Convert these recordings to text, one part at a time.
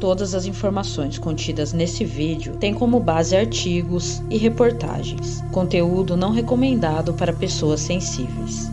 Todas as informações contidas nesse vídeo têm como base artigos e reportagens, conteúdo não recomendado para pessoas sensíveis.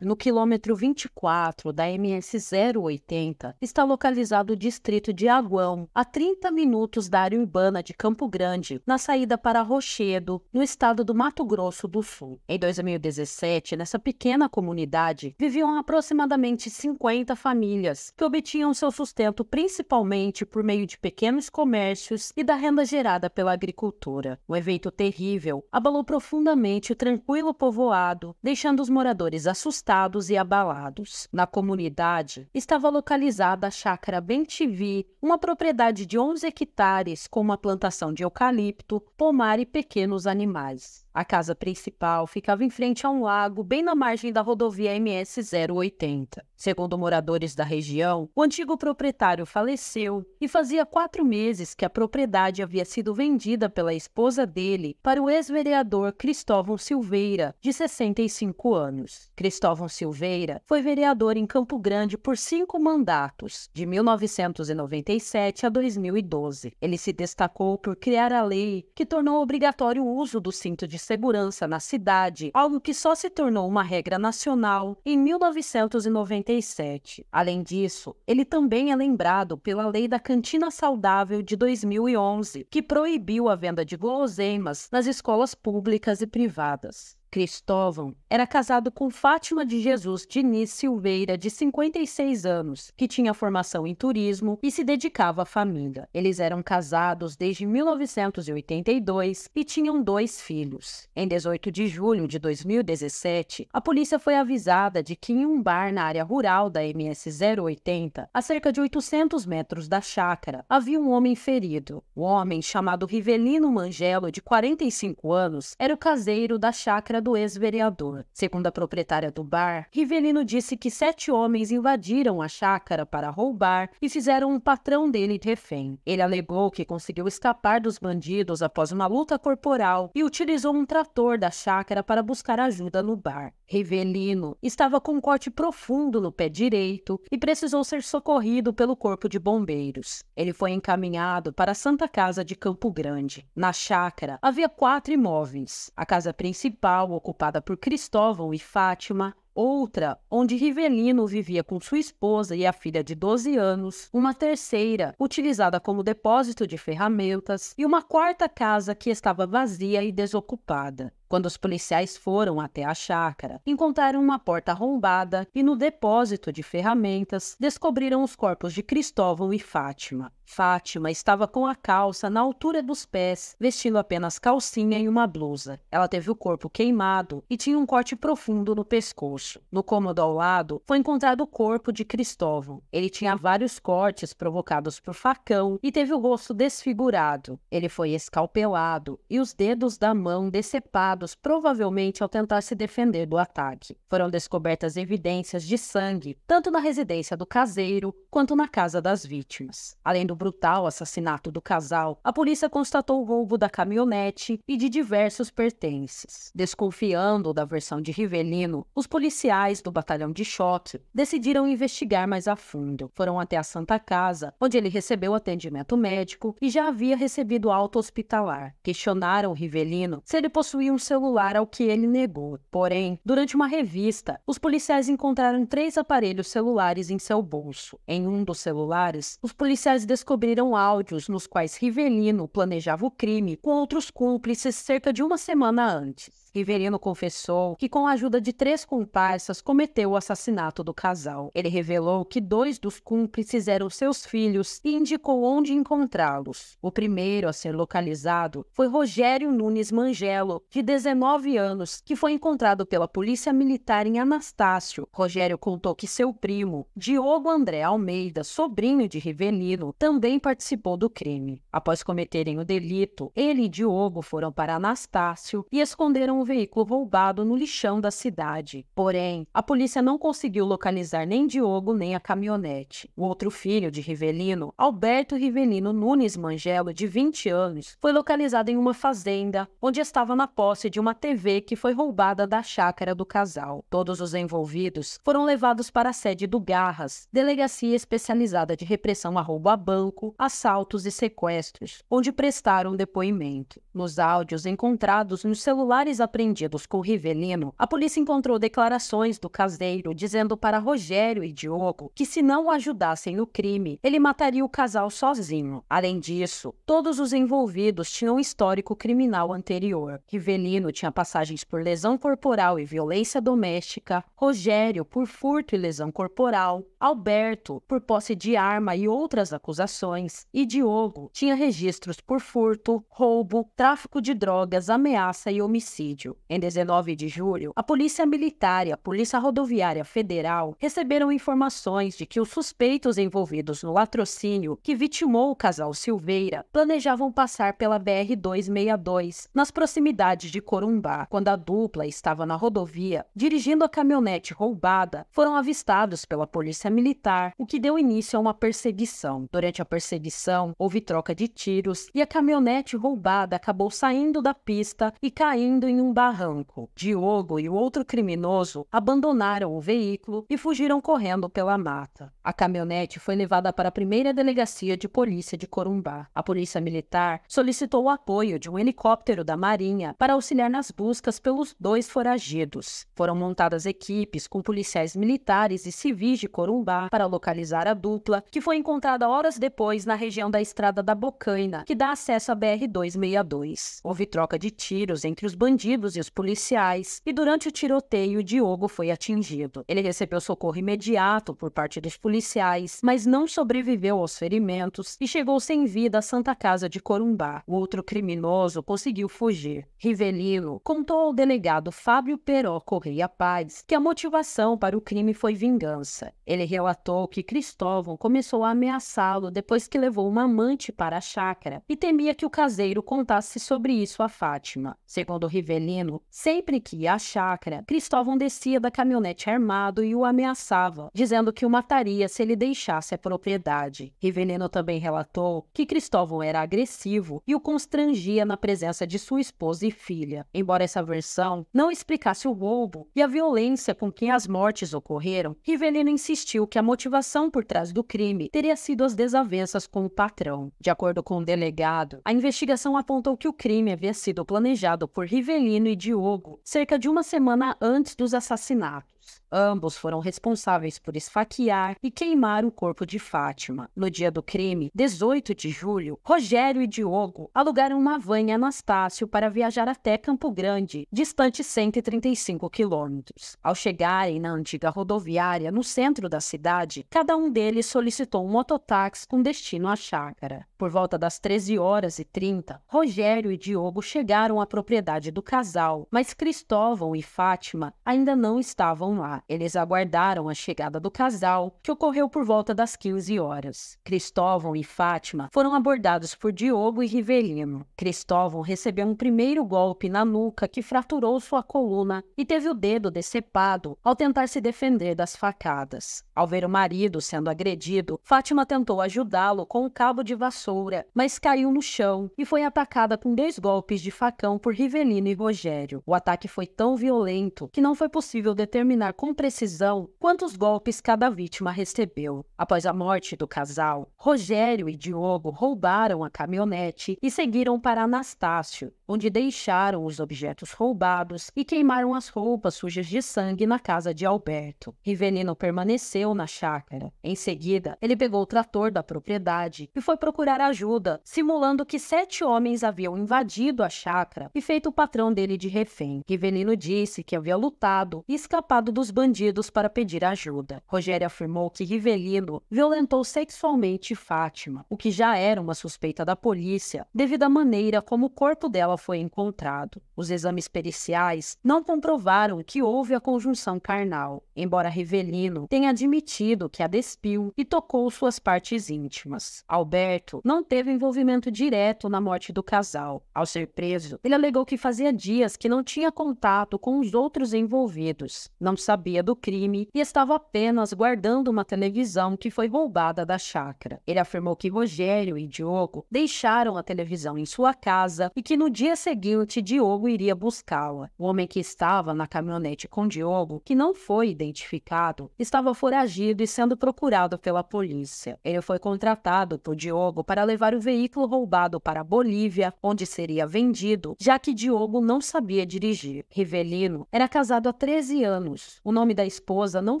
No quilômetro 24 da MS 080 está localizado o distrito de Aguão, a 30 minutos da área urbana de Campo Grande, na saída para Rochedo, no estado do Mato Grosso do Sul. Em 2017, nessa pequena comunidade, viviam aproximadamente 50 famílias que obtinham seu sustento principalmente por meio de pequenos comércios e da renda gerada pela agricultura. O evento terrível abalou profundamente o tranquilo povoado, deixando os moradores assustados e abalados. Na comunidade estava localizada a chácara Bentivi, uma propriedade de 11 hectares com uma plantação de eucalipto, pomar e pequenos animais. A casa principal ficava em frente a um lago bem na margem da rodovia MS 080. Segundo moradores da região, o antigo proprietário faleceu e fazia quatro meses que a propriedade havia sido vendida pela esposa dele para o ex-vereador Cristóvão Silveira, de 65 anos. Cristóvão Silveira foi vereador em Campo Grande por cinco mandatos, de 1997 a 2012. Ele se destacou por criar a lei que tornou obrigatório o uso do cinto de segurança na cidade, algo que só se tornou uma regra nacional em 1997. Além disso, ele também é lembrado pela Lei da Cantina Saudável de 2011, que proibiu a venda de guloseimas nas escolas públicas e privadas. Cristóvão era casado com Fátima de Jesus Diniz Silveira, de 56 anos, que tinha formação em turismo e se dedicava à família. Eles eram casados desde 1982 e tinham dois filhos. Em 18 de julho de 2017, a polícia foi avisada de que em um bar na área rural da MS 080, a cerca de 800 metros da chácara, havia um homem ferido. O homem, chamado Rivelino Mangelo, de 45 anos, era o caseiro da chácara do ex-vereador. Segundo a proprietária do bar, Rivelino disse que sete homens invadiram a chácara para roubar e fizeram um patrão dele refém. Ele alegou que conseguiu escapar dos bandidos após uma luta corporal e utilizou um trator da chácara para buscar ajuda no bar. Rivelino estava com um corte profundo no pé direito e precisou ser socorrido pelo corpo de bombeiros. Ele foi encaminhado para a Santa Casa de Campo Grande. Na chácara havia quatro imóveis: a casa principal, ocupada por Cristóvão e Fátima, outra onde Rivelino vivia com sua esposa e a filha de 12 anos, uma terceira utilizada como depósito de ferramentas e uma quarta casa que estava vazia e desocupada. Quando os policiais foram até a chácara, encontraram uma porta arrombada e no depósito de ferramentas descobriram os corpos de Cristóvão e Fátima. Fátima estava com a calça na altura dos pés, vestindo apenas calcinha e uma blusa. Ela teve o corpo queimado e tinha um corte profundo no pescoço embaixo, no cômodo ao lado, foi encontrado o corpo de Cristóvão. Ele tinha vários cortes provocados por facão e teve o rosto desfigurado. Ele foi escalpelado e os dedos da mão decepados, provavelmente ao tentar se defender do ataque. Foram descobertas evidências de sangue, tanto na residência do caseiro quanto na casa das vítimas. Além do brutal assassinato do casal, a polícia constatou o roubo da caminhonete e de diversos pertences. Desconfiando da versão de Rivelino, os policiais policiais do batalhão de choque decidiram investigar mais a fundo. Foram até a Santa Casa, onde ele recebeu atendimento médico e já havia recebido alta hospitalar. Questionaram o Rivelino se ele possuía um celular, ao que ele negou. Porém, durante uma revista, os policiais encontraram três aparelhos celulares em seu bolso. Em um dos celulares, os policiais descobriram áudios nos quais Rivelino planejava o crime com outros cúmplices cerca de uma semana antes. Riverino confessou que, com a ajuda de três comparsas, cometeu o assassinato do casal. Ele revelou que dois dos cúmplices eram seus filhos e indicou onde encontrá-los. O primeiro a ser localizado foi Rogério Nunes Mangelo, de 19 anos, que foi encontrado pela Polícia Militar em Anastácio. Rogério contou que seu primo, Diogo André Almeida, sobrinho de Rivelino, também participou do crime. Após cometerem o delito, ele e Diogo foram para Anastácio e esconderam o veículo roubado no lixão da cidade. Porém, a polícia não conseguiu localizar nem Diogo nem a caminhonete. O outro filho de Rivelino, Alberto Rivelino Nunes Mangelo, de 20 anos, foi localizado em uma fazenda onde estava na posse de uma TV que foi roubada da chácara do casal. Todos os envolvidos foram levados para a sede do Garras, delegacia especializada de repressão a roubo a banco, assaltos e sequestros, onde prestaram depoimento. Nos áudios encontrados nos celulares apreendidos com Rivelino, a polícia encontrou declarações do caseiro dizendo para Rogério e Diogo que se não ajudassem no crime, ele mataria o casal sozinho. Além disso, todos os envolvidos tinham um histórico criminal anterior. Rivelino tinha passagens por lesão corporal e violência doméstica, Rogério por furto e lesão corporal, Alberto por posse de arma e outras acusações, e Diogo tinha registros por furto, roubo, tráfico tráfico de drogas, ameaça e homicídio. Em 19 de julho, a Polícia Militar e a Polícia Rodoviária Federal receberam informações de que os suspeitos envolvidos no latrocínio que vitimou o casal Silveira planejavam passar pela BR-262 nas proximidades de Corumbá. Quando a dupla estava na rodovia, dirigindo a caminhonete roubada, foram avistados pela Polícia Militar, o que deu início a uma perseguição. Durante a perseguição, houve troca de tiros e a caminhonete roubada acabou acabou saindo da pista e caindo em um barranco. Diogo e o outro criminoso abandonaram o veículo e fugiram correndo pela mata. A caminhonete foi levada para a primeira delegacia de polícia de Corumbá. A polícia militar solicitou o apoio de um helicóptero da Marinha para auxiliar nas buscas pelos dois foragidos. Foram montadas equipes com policiais militares e civis de Corumbá para localizar a dupla, que foi encontrada horas depois na região da Estrada da Bocaina, que dá acesso à BR-262. Houve troca de tiros entre os bandidos e os policiais, e durante o tiroteio, Diogo foi atingido. Ele recebeu socorro imediato por parte dos policiais, mas não sobreviveu aos ferimentos e chegou sem vida à Santa Casa de Corumbá. O outro criminoso conseguiu fugir. Rivelino contou ao delegado Fábio Peró Correia Paz que a motivação para o crime foi vingança. Ele relatou que Cristóvão começou a ameaçá-lo depois que levou uma amante para a chácara e temia que o caseiro contasse falasse sobre isso a Fátima. Segundo Rivelino, sempre que ia à chácara, Cristóvão descia da caminhonete armado e o ameaçava, dizendo que o mataria se ele deixasse a propriedade. Rivelino também relatou que Cristóvão era agressivo e o constrangia na presença de sua esposa e filha. Embora essa versão não explicasse o roubo e a violência com que as mortes ocorreram, Rivelino insistiu que a motivação por trás do crime teria sido as desavenças com o patrão. De acordo com o delegado, a investigação apontou que o crime havia sido planejado por Rivelino e Diogo cerca de uma semana antes dos assassinatos. Ambos foram responsáveis por esfaquear e queimar o corpo de Fátima. No dia do crime, 18 de julho, Rogério e Diogo alugaram uma van em Anastácio para viajar até Campo Grande, distante 135 quilômetros. Ao chegarem na antiga rodoviária, no centro da cidade, cada um deles solicitou um mototáxi com destino à chácara. Por volta das 13 horas e 30, Rogério e Diogo chegaram à propriedade do casal, mas Cristóvão e Fátima ainda não estavam lá eles aguardaram a chegada do casal, que ocorreu por volta das 15 horas. Cristóvão e Fátima foram abordados por Diogo e Rivelino. Cristóvão recebeu um primeiro golpe na nuca que fraturou sua coluna e teve o dedo decepado ao tentar se defender das facadas. Ao ver o marido sendo agredido, Fátima tentou ajudá-lo com um cabo de vassoura, mas caiu no chão e foi atacada com dois golpes de facão por Rivelino e Rogério. O ataque foi tão violento que não foi possível determinar com com precisão quantos golpes cada vítima recebeu. Após a morte do casal, Rogério e Diogo roubaram a caminhonete e seguiram para Anastácio, onde deixaram os objetos roubados e queimaram as roupas sujas de sangue na casa de Alberto. Rivenino permaneceu na chácara. Em seguida, ele pegou o trator da propriedade e foi procurar ajuda, simulando que sete homens haviam invadido a chácara e feito o patrão dele de refém. Rivenino disse que havia lutado e escapado dos bandidos para pedir ajuda. Rogério afirmou que Rivelino violentou sexualmente Fátima, o que já era uma suspeita da polícia devido à maneira como o corpo dela foi encontrado. Os exames periciais não comprovaram que houve a conjunção carnal, embora Rivelino tenha admitido que a despiu e tocou suas partes íntimas. Alberto não teve envolvimento direto na morte do casal. Ao ser preso, ele alegou que fazia dias que não tinha contato com os outros envolvidos, não sabia sabia do crime e estava apenas guardando uma televisão que foi roubada da chácara. Ele afirmou que Rogério e Diogo deixaram a televisão em sua casa e que no dia seguinte Diogo iria buscá-la. O homem que estava na caminhonete com Diogo, que não foi identificado, estava foragido e sendo procurado pela polícia. Ele foi contratado por Diogo para levar o veículo roubado para a Bolívia, onde seria vendido, já que Diogo não sabia dirigir. Rivelino era casado há 13 anos. O nome da esposa não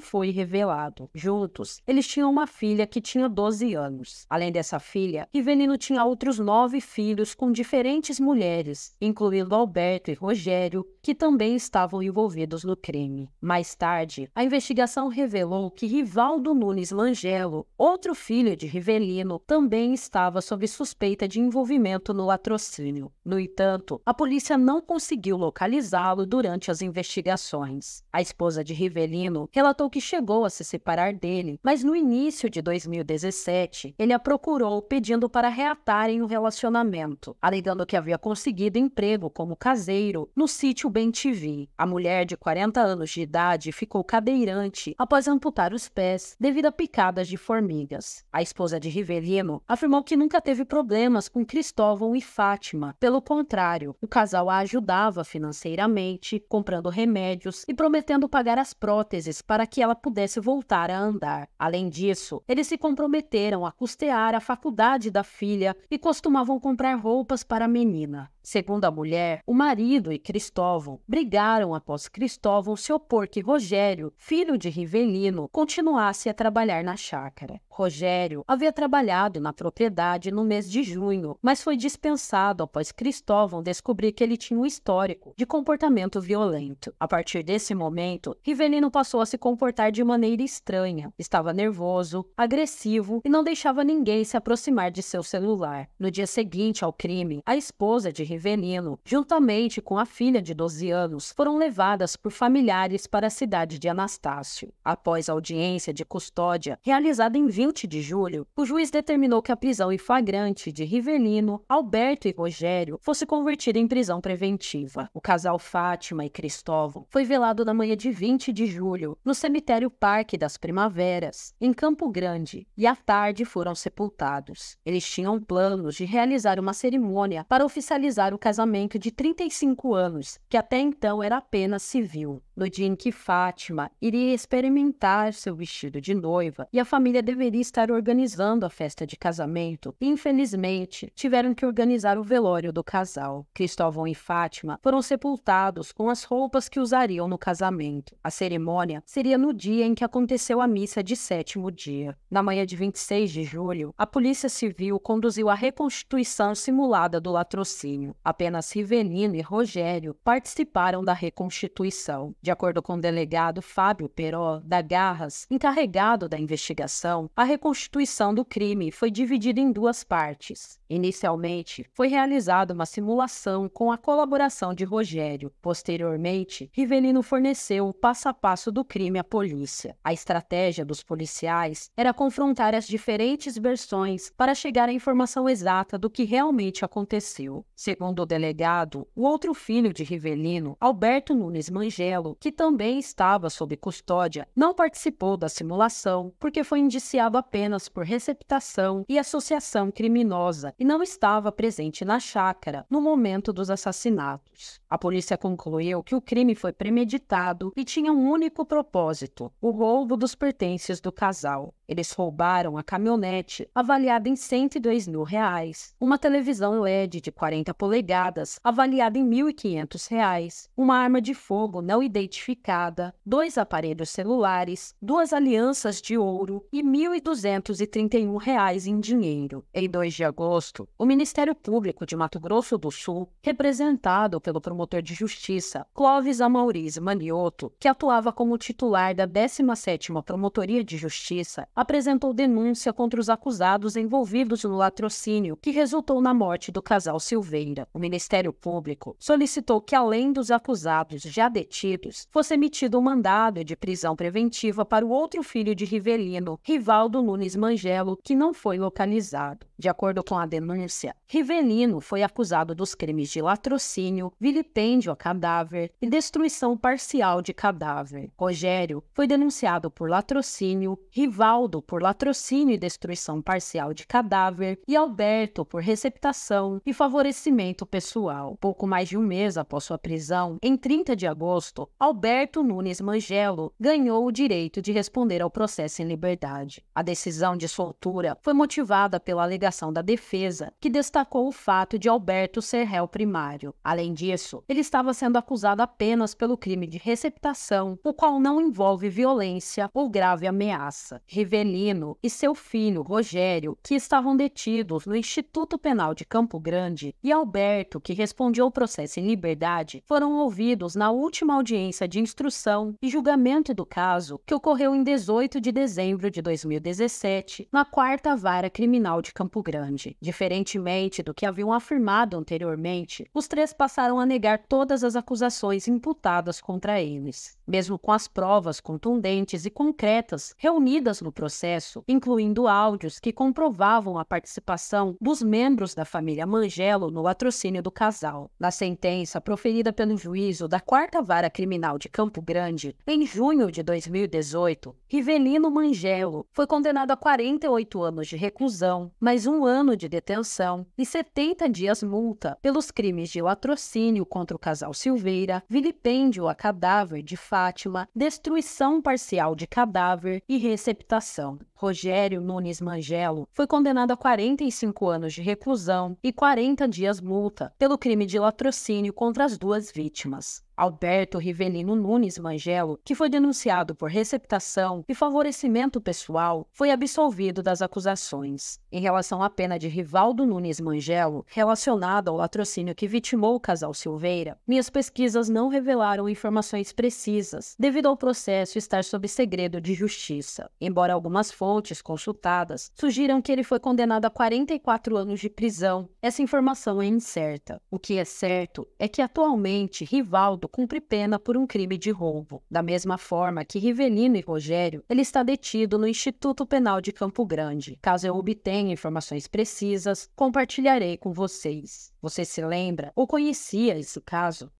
foi revelado. Juntos, eles tinham uma filha que tinha 12 anos. Além dessa filha, Rivelino tinha outros nove filhos com diferentes mulheres, incluindo Alberto e Rogério, que também estavam envolvidos no crime. Mais tarde, a investigação revelou que Rivaldo Nunes Langelo, outro filho de Rivelino, também estava sob suspeita de envolvimento no latrocínio. No entanto, a polícia não conseguiu localizá-lo durante as investigações. A esposa de Rivaldo Rivelino relatou que chegou a se separar dele, mas no início de 2017 ele a procurou pedindo para reatarem o relacionamento, alegando que havia conseguido emprego como caseiro no sítio Bentivi. A mulher de 40 anos de idade ficou cadeirante após amputar os pés devido a picadas de formigas. A esposa de Rivelino afirmou que nunca teve problemas com Cristóvão e Fátima. Pelo contrário, o casal a ajudava financeiramente, comprando remédios e prometendo pagar a as próteses para que ela pudesse voltar a andar. Além disso, eles se comprometeram a custear a faculdade da filha e costumavam comprar roupas para a menina. Segundo a mulher, o marido e Cristóvão brigaram após Cristóvão se opor que Rogério, filho de Rivelino, continuasse a trabalhar na chácara. Rogério havia trabalhado na propriedade no mês de junho, mas foi dispensado após Cristóvão descobrir que ele tinha um histórico de comportamento violento. A partir desse momento, Rivelino passou a se comportar de maneira estranha. Estava nervoso, agressivo e não deixava ninguém se aproximar de seu celular. No dia seguinte ao crime, a esposa de Rivelino veneno, juntamente com a filha de 12 anos, foram levadas por familiares para a cidade de Anastácio. Após a audiência de custódia, realizada em 20 de julho, o juiz determinou que a prisão em flagrante de Rivelino, Alberto e Rogério fosse convertida em prisão preventiva. O casal Fátima e Cristóvão foi velado na manhã de 20 de julho, no cemitério Parque das Primaveras, em Campo Grande, e à tarde foram sepultados. Eles tinham planos de realizar uma cerimônia para oficializar celebrar o casamento de 35 anos, que até então era apenas civil. No dia em que Fátima iria experimentar seu vestido de noiva e a família deveria estar organizando a festa de casamento, infelizmente tiveram que organizar o velório do casal. Cristóvão e Fátima foram sepultados com as roupas que usariam no casamento. A cerimônia seria no dia em que aconteceu a missa de sétimo dia. Na manhã de 26 de julho, a Polícia Civil conduziu a reconstituição simulada do latrocínio apenas Rivelino e Rogério participaram da reconstituição. De acordo com o delegado Fábio Peró, da Garras, encarregado da investigação, a reconstituição do crime foi dividida em duas partes. Inicialmente, foi realizada uma simulação com a colaboração de Rogério. Posteriormente, Rivelino forneceu o passo a passo do crime à polícia. A estratégia dos policiais era confrontar as diferentes versões para chegar à informação exata do que realmente aconteceu. Segundo o delegado, o outro filho de Rivelino, Alberto Nunes Mangelo, que também estava sob custódia, não participou da simulação porque foi indiciado apenas por receptação e associação criminosa e não estava presente na chácara no momento dos assassinatos. A polícia concluiu que o crime foi premeditado e tinha um único propósito: o roubo dos pertences do casal. Eles roubaram a caminhonete avaliada em 102 mil reais, uma televisão LED de 40 polegadas polegadas, avaliada em R$ 1.500, uma arma de fogo não identificada, dois aparelhos celulares, duas alianças de ouro e R$ 1.231 em dinheiro. Em 2 de agosto, o Ministério Público de Mato Grosso do Sul, representado pelo promotor de justiça Clóvis Amauriz Manioto, que atuava como titular da 17ª Promotoria de Justiça, apresentou denúncia contra os acusados envolvidos no latrocínio que resultou na morte do casal Silveira o Ministério Público solicitou que, além dos acusados já detidos, fosse emitido um mandado de prisão preventiva para o outro filho de Rivelino, Rivaldo Nunes Mangelo, que não foi localizado. De acordo com a denúncia, Rivelino foi acusado dos crimes de latrocínio, vilipêndio a cadáver e destruição parcial de cadáver. Rogério foi denunciado por latrocínio, Rivaldo por latrocínio e destruição parcial de cadáver e Alberto por receptação e favorecimento depoimento pessoal. Pouco mais de um mês após sua prisão, em 30 de agosto, Alberto Nunes Mangelo ganhou o direito de responder ao processo em liberdade. A decisão de soltura foi motivada pela alegação da defesa, que destacou o fato de Alberto ser réu primário. Além disso, ele estava sendo acusado apenas pelo crime de receptação, o qual não envolve violência ou grave ameaça. Rivelino e seu filho, Rogério, que estavam detidos no Instituto Penal de Campo Grande, e Alberto Alberto, que respondeu ao processo em liberdade, foram ouvidos na última audiência de instrução e julgamento do caso, que ocorreu em 18 de dezembro de 2017, na quarta vara criminal de Campo Grande. Diferentemente do que haviam afirmado anteriormente, os três passaram a negar todas as acusações imputadas contra eles mesmo com as provas contundentes e concretas reunidas no processo, incluindo áudios que comprovavam a participação dos membros da família Mangelo no latrocínio do casal. Na sentença proferida pelo juízo da Quarta Vara Criminal de Campo Grande, em junho de 2018, Rivelino Mangelo foi condenado a 48 anos de reclusão, mais um ano de detenção e 70 dias multa pelos crimes de latrocínio contra o casal Silveira, vilipêndio a cadáver de Fátima, destruição parcial de cadáver e receptação. Rogério Nunes Mangelo foi condenado a 45 anos de reclusão e 40 dias multa pelo crime de latrocínio contra as duas vítimas. Alberto Rivelino Nunes Mangelo, que foi denunciado por receptação e favorecimento pessoal, foi absolvido das acusações. Em relação à pena de Rivaldo Nunes Mangelo, relacionada ao latrocínio que vitimou o casal Silveira, minhas pesquisas não revelaram informações precisas, devido ao processo estar sob segredo de justiça. Embora algumas fontes consultadas sugiram que ele foi condenado a 44 anos de prisão, essa informação é incerta. O que é certo é que atualmente Rivaldo exemplo, cumpre pena por um crime de roubo. Da mesma forma que Rivelino e Rogério, ele está detido no Instituto Penal de Campo Grande. Caso eu obtenha informações precisas, compartilharei com vocês. Você se lembra ou conhecia esse caso?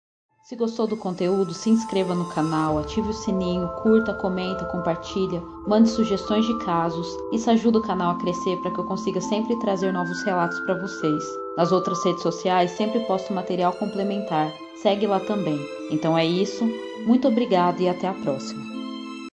Se gostou do conteúdo, se inscreva no canal, ative o sininho, curta, comenta, compartilha, mande sugestões de casos. Isso ajuda o canal a crescer para que eu consiga sempre trazer novos relatos para vocês. Nas outras redes sociais sempre posto material complementar. Segue lá também. Então é isso. Muito obrigado e até a próxima.